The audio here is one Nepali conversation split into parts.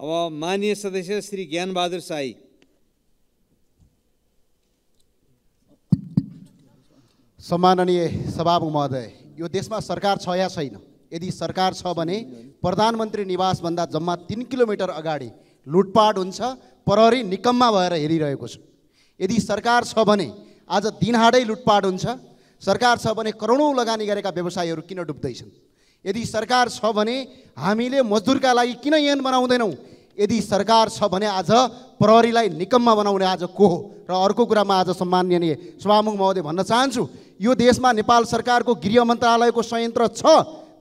अब मान्य सदस्य श्री ज्ञानबहादुर साई सम्माननीय सभामुख महोदय यो देशमा सरकार छ या छैन यदि सरकार छ भने प्रधानमन्त्री निवासभन्दा जम्मा तिन किलोमिटर अगाडि लुटपाट हुन्छ प्रहरी निकम्मा भएर हेरिरहेको छ यदि सरकार छ भने आज दिनहाडै लुटपाट हुन्छ सरकार छ भने करोडौँ लगानी गरेका व्यवसायीहरू किन डुब्दैछन् यदि सरकार छ भने हामीले मजदुरका लागि किन यन बनाउँदैनौँ यदि सरकार छ भने आज प्रहरीलाई निकम्मा बनाउने आज को हो र अर्को कुरामा आज सम्माननीय सभामुख महोदय भन्न चाहन्छु यो देशमा नेपाल सरकारको गृह मन्त्रालयको संयन्त्र छ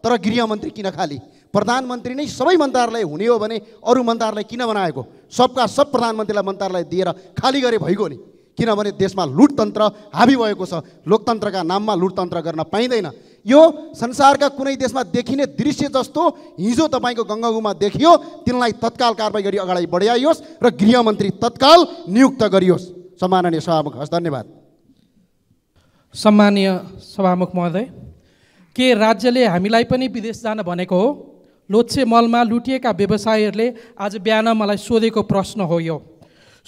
तर गृहमन्त्री किन खाली प्रधानमन्त्री नै सबै मन्त्रालय हुने हो भने अरू मन्त्रालय किन बनाएको सबका सब प्रधानमन्त्रीलाई मन्त्रालय दिएर खाली गरे भइगयो नि किनभने देशमा लुटतन्त्र हाबी भएको छ लोकतन्त्रका नाममा लुटतन्त्र गर्न पाइँदैन यो संसारका कुनै देशमा देखिने दृश्य जस्तो हिजो तपाईँको गङ्गागुमा देखियो तिनलाई तत्काल कारवाही गरी अगाडि बढाइयोस् र गृहमन्त्री तत्काल नियुक्त गरियोस् सम्माननीय सभामुख हस् धन्यवाद सम्मानीय सभामुख महोदय के राज्यले हामीलाई पनि विदेश जान भनेको हो लोत्से मलमा लुटिएका व्यवसायीहरूले आज बिहान मलाई सोधेको प्रश्न हो यो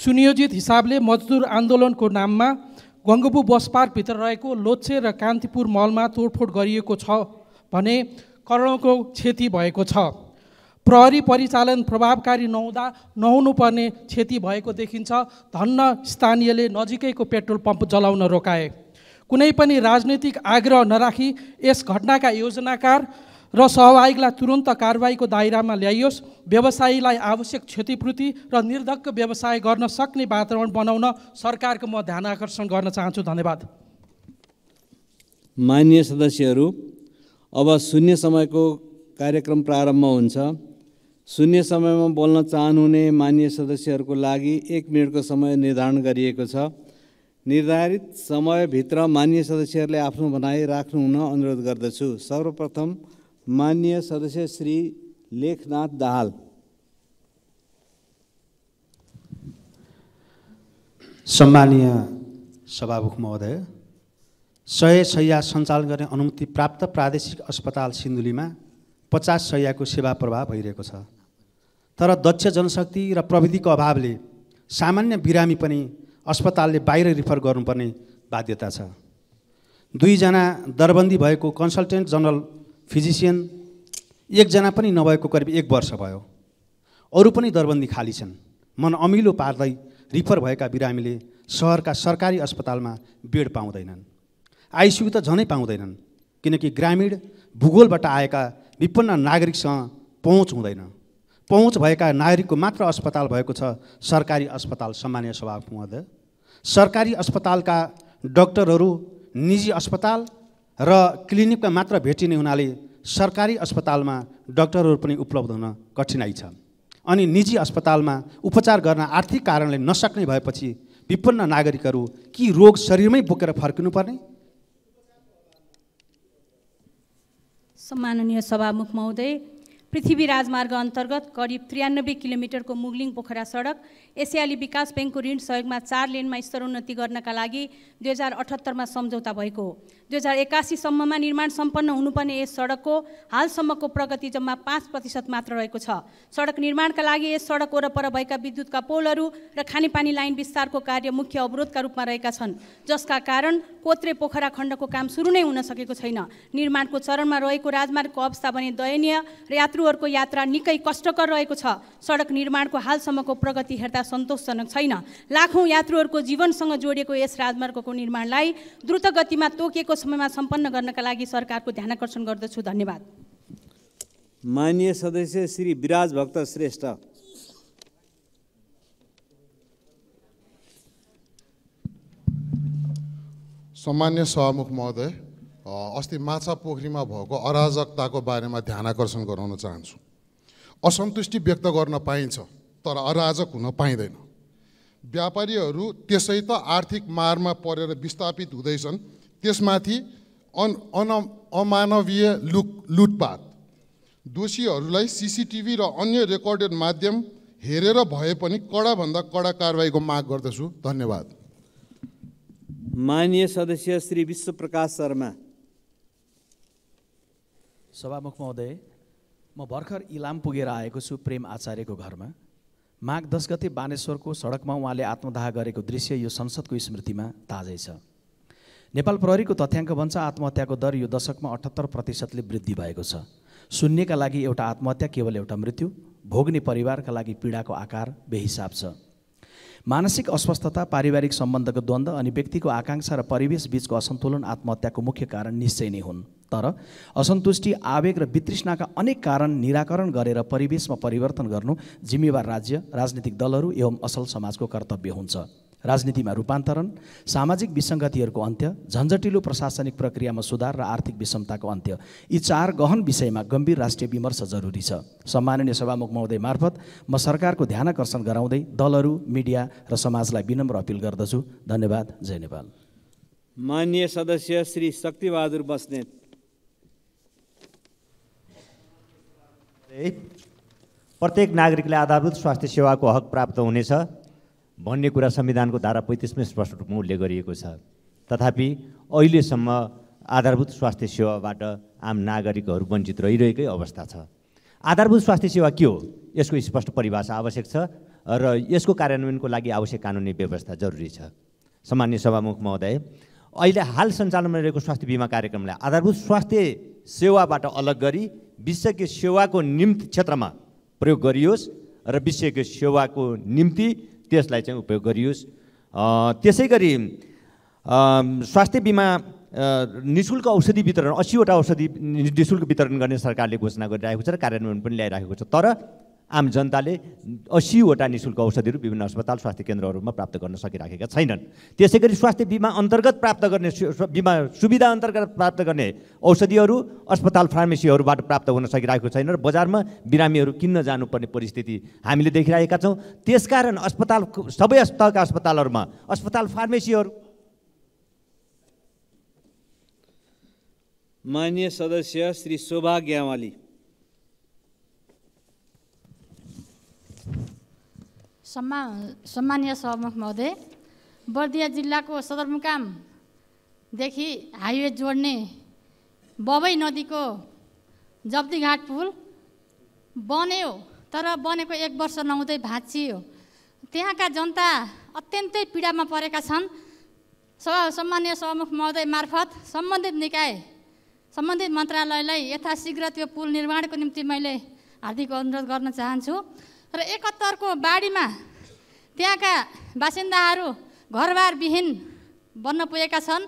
सुनियोजित हिसाबले मजदुर आन्दोलनको नाममा गङ्गबु पार्कभित्र रहेको लोच्छे र कान्तिपुर मलमा तोडफोड गरिएको छ भने करोडौँको क्षति भएको छ प्रहरी परिचालन प्रभावकारी नहुँदा नहुनुपर्ने क्षति भएको देखिन्छ धन्न स्थानीयले नजिकैको पेट्रोल पम्प जलाउन रोकाए कुनै पनि राजनैतिक आग्रह नराखी यस घटनाका योजनाकार र सहभागीलाई तुरन्त कारवाहीको दायरामा ल्याइयोस् व्यवसायीलाई आवश्यक क्षतिपूर्ति र निर्धक्क व्यवसाय गर्न सक्ने वातावरण बनाउन सरकारको म ध्यान आकर्षण गर्न चाहन्छु धन्यवाद मान्य सदस्यहरू अब शून्य समयको कार्यक्रम प्रारम्भ हुन्छ शून्य समयमा बोल्न चाहनुहुने मान्य सदस्यहरूको लागि एक मिनटको समय निर्धारण गरिएको छ निर्धारित समयभित्र मान्य सदस्यहरूले आफ्नो भनाइ राख्नुहुन अनुरोध गर्दछु सर्वप्रथम माननीय सदस्य श्री लेखनाथ दाहाल सम्मानीय सभामुख महोदय सय सय सञ्चालन गर्ने अनुमति प्राप्त प्रादेशिक अस्पताल सिन्धुलीमा पचास सयको सेवा प्रवाह भइरहेको छ तर दक्ष जनशक्ति र प्रविधिको अभावले सामान्य बिरामी पनि अस्पतालले बाहिर रिफर गर्नुपर्ने बाध्यता छ दुईजना दरबन्दी भएको कन्सल्टेन्ट जनरल फिजिसियन एकजना पनि नभएको करिब एक वर्ष भयो अरू पनि दरबन्दी खाली छन् मन अमिलो पार्दै रिफर भएका बिरामीले सहरका सरकारी अस्पतालमा बेड पाउँदैनन् आइसियु त झनै पाउँदैनन् किनकि ग्रामीण भूगोलबाट आएका विपन्न नागरिकसँग पहुँच हुँदैन पहुँच भएका नागरिकको मात्र अस्पताल भएको छ सरकारी अस्पताल सामान्य सभा महोदय सरकारी अस्पतालका डक्टरहरू निजी अस्पताल र क्लिनिकमा मात्र भेटिने हुनाले सरकारी अस्पतालमा डक्टरहरू पनि उपलब्ध हुन कठिनाइ छ अनि निजी अस्पतालमा उपचार गर्न आर्थिक कारणले नसक्ने भएपछि विपन्न नागरिकहरू कि रोग शरीरमै बोकेर फर्किनुपर्ने सम्माननीय सभामुख महोदय पृथ्वी राजमार्ग अन्तर्गत करिब त्रियानब्बे किलोमिटरको मुगलिङ पोखरा सडक एसियाली विकास ब्याङ्कको ऋण सहयोगमा चार लेनमा स्तरोन्नति गर्नका लागि दुई हजार अठहत्तरमा सम्झौता भएको हो दुई हजार एकासीसम्ममा निर्माण सम्पन्न हुनुपर्ने यस सडकको हालसम्मको प्रगति जम्मा पाँच प्रतिशत मात्र रहेको छ सडक निर्माणका लागि यस सडक वरपर भएका विद्युतका पोलहरू र खानेपानी लाइन विस्तारको कार्य मुख्य अवरोधका रूपमा रहेका छन् जसका कारण कोत्रे पोखरा खण्डको काम सुरु नै हुन सकेको छैन निर्माणको चरणमा रहेको राजमार्गको अवस्था भने दयनीय र यात्रु यात्रुहरूको यात्रा निकै कष्टकर रहेको छ सडक निर्माणको हालसम्मको प्रगति हेर्दा सन्तोषजनक छैन लाखौँ यात्रुहरूको जीवनसँग जोडिएको यस राजमार्गको निर्माणलाई द्रुत गतिमा तोकेको समयमा सम्पन्न गर्नका लागि सरकारको ध्यान आकर्षण गर्दछु धन्यवाद मान्य सदस्य श्री विराज भक्त श्रेष्ठ सामान्य सभामुख महोदय अस्ति माछा पोखरीमा भएको अराजकताको बारेमा ध्यान आकर्षण गराउन चाहन्छु असन्तुष्टि व्यक्त गर्न पाइन्छ तर अराजक हुन पाइँदैन व्यापारीहरू त्यसै त आर्थिक मारमा परेर विस्थापित हुँदैछन् त्यसमाथि अन अन अमानवीय लु लुटपात दोषीहरूलाई सिसिटिभी र अन्य रेकर्डेड माध्यम हेरेर भए पनि कडाभन्दा कडा कारवाहीको माग गर्दछु धन्यवाद मान्य सदस्य श्री विश्वप्रकाश शर्मा सभामुख महोदय म भर्खर इलाम पुगेर आएको छु प्रेम आचार्यको घरमा माघ दस गते बानेश्वरको सडकमा उहाँले आत्मदाह गरेको दृश्य यो संसदको स्मृतिमा ताजै छ नेपाल प्रहरीको तथ्याङ्क भन्छ आत्महत्याको दर यो दशकमा अठहत्तर प्रतिशतले वृद्धि भएको छ शून्यका लागि एउटा आत्महत्या केवल एउटा मृत्यु भोग्ने परिवारका लागि पीडाको आकार बेहिसाब छ मानसिक अस्वस्थता पारिवारिक सम्बन्धको द्वन्द्व अनि व्यक्तिको आकाङ्क्षा र परिवेश बीचको असन्तुलन आत्महत्याको मुख्य कारण निश्चय नै हुन् तर असन्तुष्टि आवेग र वितृष्णाका अनेक कारण निराकरण गरेर परिवेशमा परिवर्तन गर्नु जिम्मेवार राज्य राजनीतिक दलहरू एवं असल समाजको कर्तव्य हुन्छ राजनीतिमा रूपान्तरण सामाजिक विसङ्गतिहरूको अन्त्य झन्झटिलो प्रशासनिक प्रक्रियामा सुधार र आर्थिक विषमताको अन्त्य यी चार गहन विषयमा गम्भीर राष्ट्रिय विमर्श जरुरी छ सम्माननीय सभामुख महोदय मार्फत म सरकारको ध्यानकर्षण गराउँदै दलहरू मिडिया र समाजलाई विनम्र अपिल गर्दछु धन्यवाद जय नेपाल मान्य सदस्य श्री शक्तिबहादुर बस्नेत प्रत्येक नागरिकले आधारभूत स्वास्थ्य सेवाको हक प्राप्त हुनेछ भन्ने कुरा संविधानको धारा पैँतिसमै स्पष्ट रूपमा उल्लेख गरिएको छ तथापि अहिलेसम्म आधारभूत स्वास्थ्य सेवाबाट आम नागरिकहरू वञ्चित रहिरहेकै अवस्था छ आधारभूत स्वास्थ्य सेवा के हो यसको स्पष्ट परिभाषा आवश्यक छ र यसको कार्यान्वयनको लागि आवश्यक कानुनी व्यवस्था जरुरी छ सामान्य सभामुख महोदय अहिले हाल सञ्चालनमा रहेको स्वास्थ्य बिमा कार्यक्रमलाई आधारभूत स्वास्थ्य सेवाबाट अलग गरी विशेष सेवाको निम्ति क्षेत्रमा प्रयोग गरियोस् र विशेष सेवाको निम्ति त्यसलाई चाहिँ उपयोग गरियोस् त्यसै गरी स्वास्थ्य बिमा नि शुल्क औषधि वितरण असीवटा औषधि नि शुल्क वितरण गर्ने सरकारले घोषणा गरिरहेको छ र कार्यान्वयन पनि ल्याइरहेको छ तर आम जनताले असीवटा नि शुल्क औषधिहरू विभिन्न अस्पताल स्वास्थ्य केन्द्रहरूमा प्राप्त गर्न सकिराखेका छैनन् त्यसै गरी स्वास्थ्य बिमा अन्तर्गत प्राप्त गर्ने बिमा सुविधा अन्तर्गत प्राप्त गर्ने औषधिहरू अस्पताल फार्मेसीहरूबाट प्राप्त हुन सकिरहेको छैन र बजारमा बिरामीहरू किन्न जानुपर्ने परिस्थिति हामीले देखिरहेका छौँ त्यसकारण अस्पताल सबै तहका अस्पतालहरूमा अस्पताल फार्मेसीहरू मान्य सदस्य श्री शोभा ग्यावाली सम्मा सम्मान्य सभामुख महोदय बर्दिया जिल्लाको सदरमुकामदेखि हाइवे जोड्ने बबै नदीको जब्दीघाट पुल बन्यो तर बनेको एक वर्ष नहुँदै भाँचियो त्यहाँका जनता अत्यन्तै पीडामा परेका छन् सभा सम्मान्य सभामुख महोदय मार्फत सम्बन्धित निकाय सम्बन्धित मन्त्रालयलाई यथाशीघ्र त्यो पुल निर्माणको निम्ति मैले हार्दिक अनुरोध गर्न चाहन्छु र एकहत्तरको बाढीमा त्यहाँका बासिन्दाहरू घरबार विहीन बन्न पुगेका छन्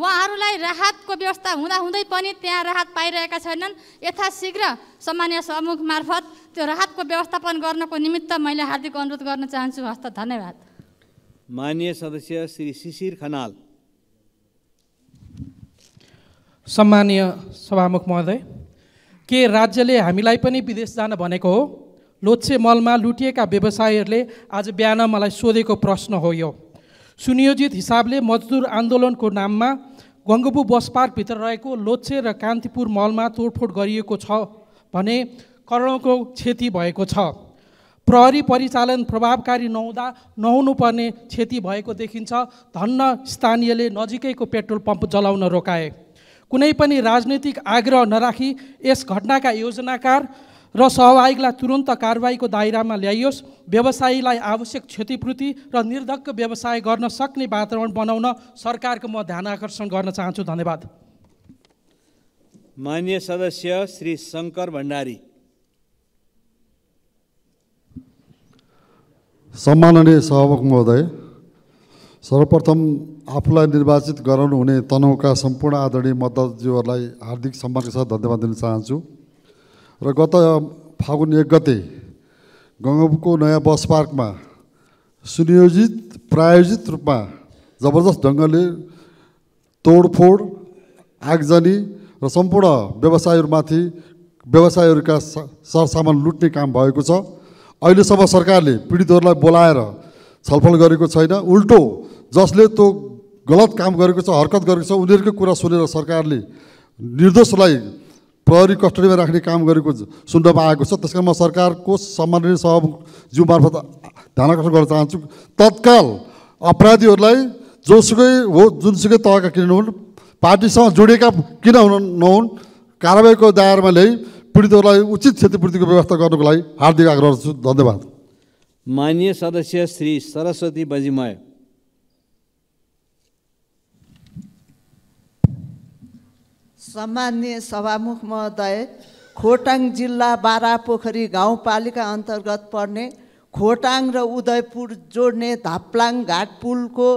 उहाँहरूलाई राहतको व्यवस्था हुँदाहुँदै पनि त्यहाँ राहत पाइरहेका छैनन् यथाशीघ्र सामान्य सभामुख मार्फत त्यो राहतको व्यवस्थापन गर्नको निमित्त मैले हार्दिक अनुरोध गर्न चाहन्छु हस्त धन्यवाद मान्य सदस्य श्री शिशिर खनाल सम्मान्य सभामुख महोदय के राज्यले हामीलाई पनि विदेश जान भनेको हो लोत्से मलमा लुटिएका व्यवसायीहरूले आज बिहान मलाई सोधेको प्रश्न हो यो सुनियोजित हिसाबले मजदुर आन्दोलनको नाममा गङ्गबु बस पार्कभित्र रहेको लोत्से र कान्तिपुर मलमा तोडफोड गरिएको छ भने करोडौँको क्षति भएको छ प्रहरी परिचालन प्रभावकारी नहुँदा नहुनुपर्ने क्षति भएको देखिन्छ धन्न स्थानीयले नजिकैको पेट्रोल पम्प जलाउन रोकाए कुनै पनि राजनैतिक आग्रह नराखी यस घटनाका योजनाकार र सहभागीलाई तुरन्त कारवाहीको दायरामा ल्याइयोस् व्यवसायीलाई आवश्यक क्षतिपूर्ति र निर्धक्क व्यवसाय गर्न सक्ने वातावरण बनाउन सरकारको म ध्यान आकर्षण गर्न चाहन्छु धन्यवाद मान्य सदस्य श्री शङ्कर भण्डारी सम्माननीय सभामुख महोदय सर्वप्रथम आफूलाई निर्वाचित गराउनु हुने तनहुका सम्पूर्ण आदरणीय मतदाताज्यूहरूलाई हार्दिक सम्मानका साथ धन्यवाद दिन चाहन्छु र गत फागुन एक गते गङ्गको नयाँ बस पार्कमा सुनियोजित प्रायोजित रूपमा जबरजस्त ढङ्गले तोडफोड आगजनी र सम्पूर्ण व्यवसायहरूमाथि व्यवसायहरूका सरसामान लुट्ने काम भएको छ अहिलेसम्म सरकारले पीडितहरूलाई बोलाएर छलफल गरेको छैन उल्टो जसले त्यो गलत काम गरेको छ हरकत गरेको छ उनीहरूकै कुरा सुनेर सरकारले निर्दोषलाई प्रहरी कस्टडीमा राख्ने काम गरेको सुन्दमा आएको छ त्यस कारण म सरकारको सम्माननीय सहज्यू मार्फत ध्यान आकर्षण गर्न चाहन्छु तत्काल अपराधीहरूलाई जोसुकै हो जुनसुकै तहका किन हुन् पार्टीसँग जोडिएका किन हुन नहुन् कारवाहीको दायरामा ल्याइ पीडितहरूलाई उचित क्षतिपूर्तिको व्यवस्था गर्नुको लागि हार्दिक आग्रह गर्छु धन्यवाद मान्य सदस्य श्री सरस्वती बजिमय सम्मान्य सभामुख महोदय खोटाङ जिल्ला बारापोखरी गाउँपालिका अन्तर्गत पर्ने खोटाङ र उदयपुर जोड्ने धाप्लाङ घाट पुलको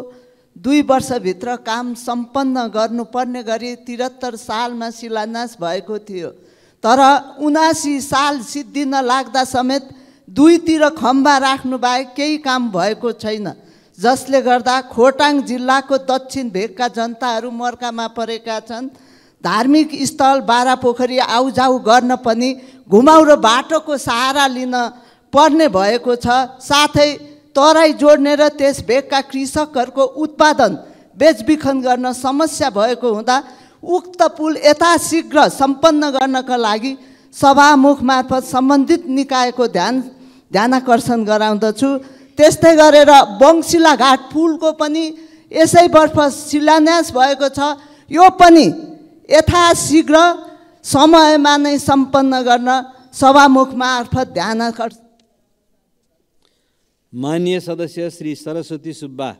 दुई वर्षभित्र काम सम्पन्न गर्नुपर्ने गरी त्रिहत्तर सालमा शिलान्यास भएको थियो तर उनासी साल सिद्धिन लाग्दा समेत दुईतिर खम्बा राख्नु बाहेक केही काम भएको छैन जसले गर्दा खोटाङ जिल्लाको दक्षिण भेगका जनताहरू मर्कामा परेका छन् धार्मिक स्थल बाह्र पोखरी आउजाउ गर्न पनि घुमाउरो बाटोको सहारा लिन पर्ने भएको छ साथै तराई जोड्ने र त्यस भेगका कृषकहरूको उत्पादन बेचबिखन गर्न समस्या भएको हुँदा उक्त पुल यथाशीघ्र सम्पन्न गर्नका लागि सभामुख मार्फत सम्बन्धित निकायको ध्यान ध्यानाकर्षण गराउँदछु त्यस्तै गरेर बङ्सिला घाट पुलको पनि यसै वर्ष शिलान्यास भएको छ यो पनि यथाशीघ्र समयमा नै सम्पन्न गर्न सभामुख मार्फत ध्यान मान्य सदस्य श्री सरस्वती सुब्बा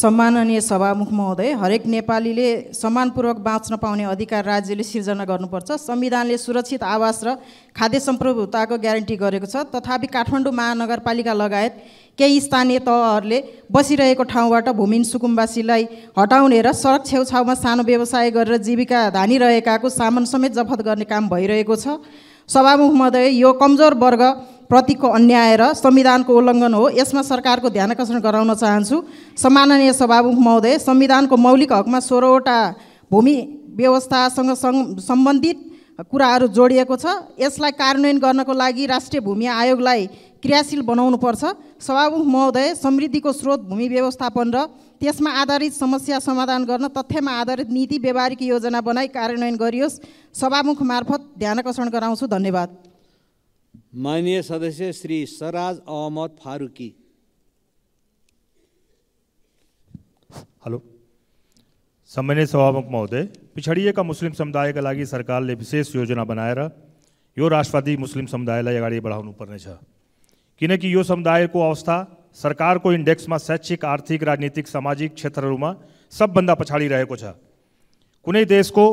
सम्माननीय सभामुख महोदय हरेक नेपालीले सम्मानपूर्वक बाँच्न पाउने अधिकार राज्यले सिर्जना गर्नुपर्छ संविधानले सुरक्षित आवास र खाद्य सम्प्रभुताको ग्यारेन्टी गरेको छ तथापि काठमाडौँ महानगरपालिका लगायत केही स्थानीय तहहरूले बसिरहेको ठाउँबाट भूमिन सुकुम्बासीलाई हटाउने र सडक छेउछाउमा सानो व्यवसाय गरेर जीविका धानिरहेकाको सामान समेत जफत गर्ने काम भइरहेको छ सभामुख महोदय यो कमजोर वर्ग प्रतिको अन्याय र संविधानको उल्लङ्घन हो यसमा सरकारको ध्यान आकर्षण गराउन चाहन्छु सम्माननीय सभामुख महोदय संविधानको मौलिक हकमा सोह्रवटा भूमि व्यवस्थासँग सम्बन्धित कुराहरू जोडिएको छ यसलाई कार्यान्वयन गर्नको लागि राष्ट्रिय भूमि आयोगलाई क्रियाशील बनाउनुपर्छ सभामुख महोदय समृद्धिको स्रोत भूमि व्यवस्थापन र त्यसमा आधारित समस्या समाधान गर्न तथ्यमा आधारित नीति व्यवहारिक योजना बनाई कार्यान्वयन गरियोस् सभामुख मार्फत ध्यान आकर्षण गराउँछु धन्यवाद माननीय सदस्य श्री सराज अहमद फारुकी हेलो सम्मान्य सभामुख महोदय पिछडिएका मुस्लिम समुदायका लागि सरकारले विशेष योजना बनाएर यो राष्ट्रवादी मुस्लिम समुदायलाई अगाडि बढाउनु पर्नेछ किनकि यो समुदायको अवस्था सरकारको इन्डेक्समा शैक्षिक आर्थिक राजनीतिक सामाजिक क्षेत्रहरूमा सबभन्दा पछाडि रहेको छ कुनै देशको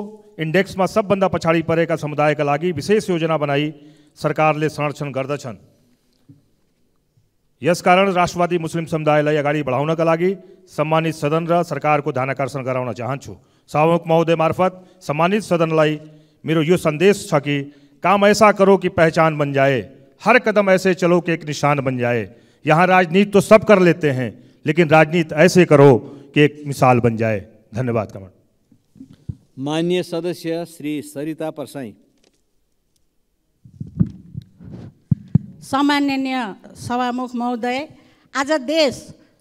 इन्डेक्समा सबभन्दा पछाडि परेका समुदायका लागि विशेष योजना बनाई सरकारले संरक्षण करद इस कारण राष्ट्रवादी मुस्लिम समुदाय अगड़ी बढ़ा का लगी सम्मानित सदन र ध्यान आकर्षण कराने चाहूँ सामुख महोदय मार्फत सम्मानित सदन मेरो यो संदेश छ कि काम ऐसा करो कि पहचान बन जाए हर कदम ऐसे चलो कि एक निशान बन जाए यहाँ राजनीति तो सब कर लेते हैं लेकिन राजनीति ऐसे करो कि एक मिसाल बन जाए धन्यवाद कमल माननीय सदस्य श्री सरिता परसाई सामान्य सभामुख महोदय आज देश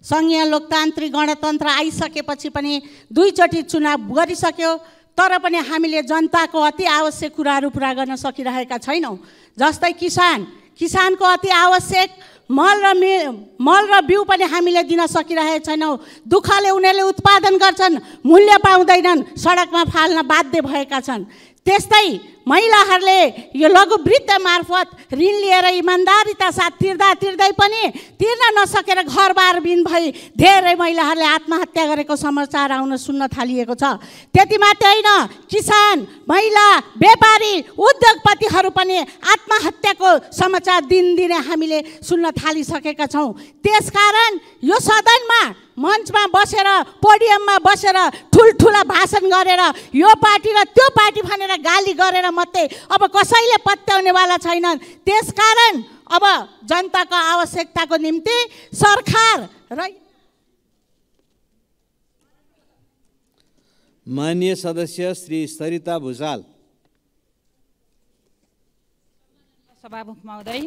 सङ्घीय लोकतान्त्रिक गणतन्त्र आइसकेपछि पनि दुईचोटि चुनाव गरिसक्यो तर पनि हामीले जनताको अति आवश्यक कुराहरू पुरा गर्न सकिरहेका छैनौँ जस्तै किसान किसानको अति आवश्यक मल र मि मल र बिउ पनि हामीले दिन सकिरहेका छैनौँ दुःखले उनीहरूले उत्पादन गर्छन् मूल्य पाउँदैनन् सडकमा फाल्न बाध्य भएका छन् त्यस्तै महिलाहरूले यो लघु वृत्त मार्फत ऋण लिएर इमान्दारीता साथ तिर्दा तिर्दै पनि तिर्न नसकेर घरबार बिन भई धेरै महिलाहरूले आत्महत्या गरेको समाचार आउन सुन्न थालिएको छ त्यति मात्र होइन किसान महिला व्यापारी उद्योगपतिहरू पनि आत्महत्याको समाचार दिनदिनै हामीले सुन्न थालिसकेका छौँ त्यसकारण यो सदनमा मञ्चमा बसेर पोडियममा बसेर ठुल्ठुला भाषण गरेर यो पार्टी र त्यो पार्टी भनेर गाली गरेर मात्रै अब कसैले पत्याउनेवाला छैनन् त्यसकारण अब जनताको आवश्यकताको निम्ति सरकार र माननीय सदस्य श्री सरिता भुजाल सभामुख महोदय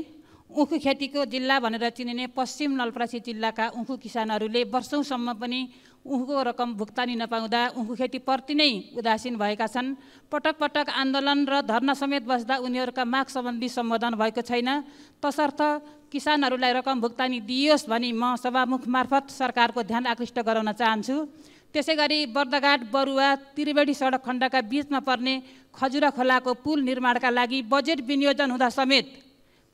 उखु खेतीको जिल्ला भनेर चिनिने पश्चिम नलप्रासी जिल्लाका उखु किसानहरूले वर्षौँसम्म पनि उखुको रकम भुक्तानी नपाउँदा उखु खेतीप्रति नै उदासीन भएका छन् पटक पटक आन्दोलन र धर्ना समेत बस्दा उनीहरूका माग सम्बन्धी सम्बोधन भएको छैन तसर्थ किसानहरूलाई रकम भुक्तानी दिइयोस् भनी म सभामुख मार्फत सरकारको ध्यान आकृष्ट गराउन चाहन्छु त्यसै गरी बर्दघाट बरुवा त्रिवेणी सडक खण्डका बिचमा पर्ने खजुरा खोलाको पुल निर्माणका लागि बजेट विनियोजन हुँदा समेत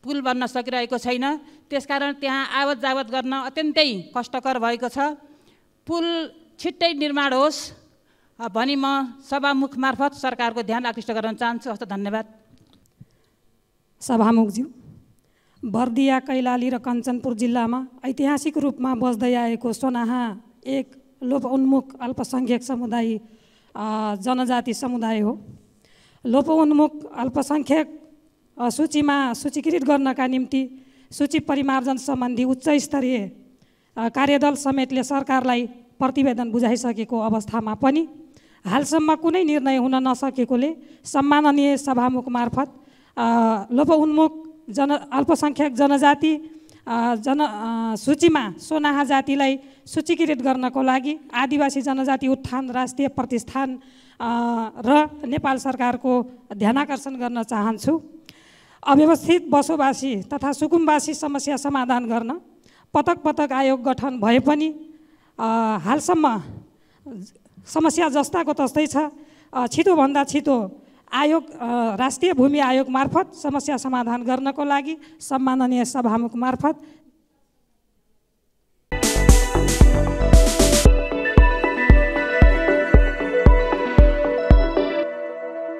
पुल बन्न सकिरहेको छैन त्यसकारण त्यहाँ आवत जावत गर्न अत्यन्तै कष्टकर भएको छ पुल छिट्टै निर्माण होस् भनी म सभामुख मार्फत सरकारको ध्यान आकृष्ट गर्न चाहन्छु हस्त धन्यवाद सभामुखज्यू बर्दिया कैलाली र कञ्चनपुर जिल्लामा ऐतिहासिक रूपमा बस्दै आएको सोनाहा एक लोप उन्मुख अल्पसङ्ख्यक समुदाय जनजाति समुदाय हो लोप उन्मुख अल्पसङ्ख्यक सूचीमा सूचीकृत गर्नका निम्ति सूची परिमार्जन सम्बन्धी उच्च स्तरीय कार्यदल समेतले सरकारलाई प्रतिवेदन बुझाइसकेको अवस्थामा पनि हालसम्म कुनै निर्णय हुन नसकेकोले सम्माननीय सभामुख मार्फत लोप उन्मुख जन अल्पसङ्ख्यक जनजाति जन सूचीमा सोनाहा जातिलाई सूचीकृत गर्नको लागि आदिवासी जनजाति उत्थान राष्ट्रिय प्रतिष्ठान र नेपाल सरकारको ध्यानाकर्षण गर्न चाहन्छु अव्यवस्थित बसोबासी तथा सुकुम्बासी समस्या समाधान गर्न पटक पटक आयोग गठन भए पनि हालसम्म समस्या जस्ताको तस्तै छ छिटोभन्दा छिटो आयोग राष्ट्रिय भूमि आयोग मार्फत समस्या समाधान गर्नको लागि सम्माननीय सभामुख मार्फत